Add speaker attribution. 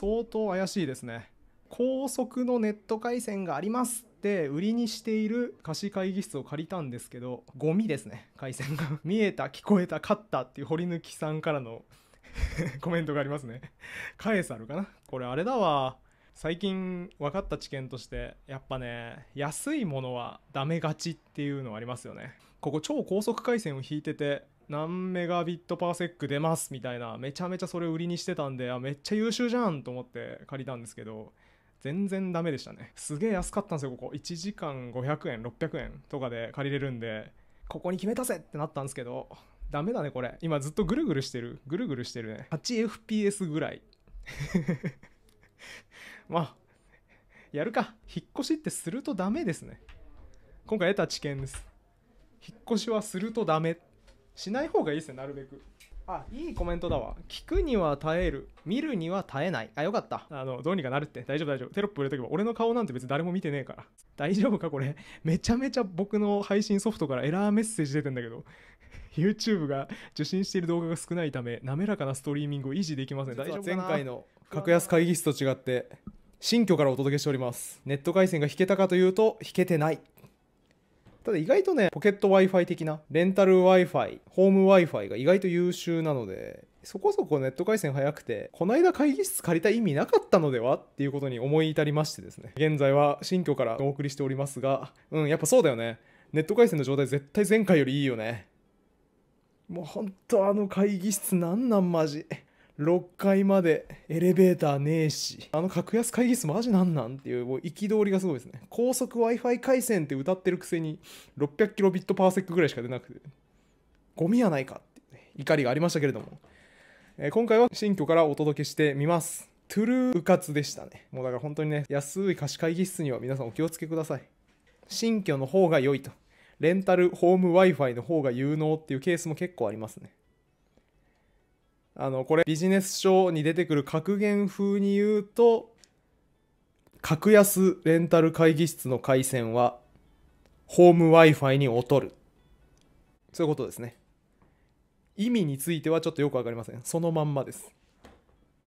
Speaker 1: 相当怪しいですね。高速のネット回線がありますって売りにしている貸し会議室を借りたんですけど、ゴミですね、回線が。見えた、聞こえた、勝ったっていう堀抜さんからの コメントがありますね。返さるかなこれあれだわ。最近分かった知見としてやっぱね安いものはダメがちっていうのありますよねここ超高速回線を引いてて何メガビットパーセック出ますみたいなめちゃめちゃそれを売りにしてたんであめっちゃ優秀じゃんと思って借りたんですけど全然ダメでしたねすげえ安かったんですよここ1時間500円600円とかで借りれるんでここに決めたぜってなったんですけどダメだねこれ今ずっとぐるぐるしてるぐるぐるしてるね 8fps ぐらい まあやるか引っ越しってするとダメですね今回得た知見です引っ越しはするとダメしない方がいいですよなるべくあいいコメントだわ聞くには耐える見るには耐えないあよかったあのどうにかなるって大丈夫大丈夫テロップ入れとけば俺の顔なんて別に誰も見てねえから 大丈夫かこれめちゃめちゃ僕の配信ソフトからエラーメッセージ出てんだけど YouTube が受信している動画が少ないため滑らかなストリーミングを維持できません大丈夫前回の格安会議室と違って新居からお届けしておりますネット回線が引けたかというと引けてないただ意外とね、ポケット Wi-Fi 的な、レンタル Wi-Fi、ホーム Wi-Fi が意外と優秀なので、そこそこネット回線早くて、こないだ会議室借りた意味なかったのではっていうことに思い至りましてですね。現在は新居からお送りしておりますが、うん、やっぱそうだよね。ネット回線の状態絶対前回よりいいよね。もうほんとあの会議室なんなんマジ。6階までエレベーターねえし、あの格安会議室マジなんなんっていう、もう憤りがすごいですね。高速 Wi-Fi 回線って歌ってるくせに、600キロビットパーセックぐらいしか出なくて、ゴミやないかって、ね、怒りがありましたけれども、えー、今回は新居からお届けしてみます。トゥルーうかつでしたね。もうだから本当にね、安い貸し会議室には皆さんお気をつけください。新居の方が良いと。レンタルホーム Wi-Fi の方が有能っていうケースも結構ありますね。あのこれビジネス書に出てくる格言風に言うと格安レンタル会議室の回線はホーム Wi-Fi に劣るそういうことですね意味についてはちょっとよく分かりませんそのまんまです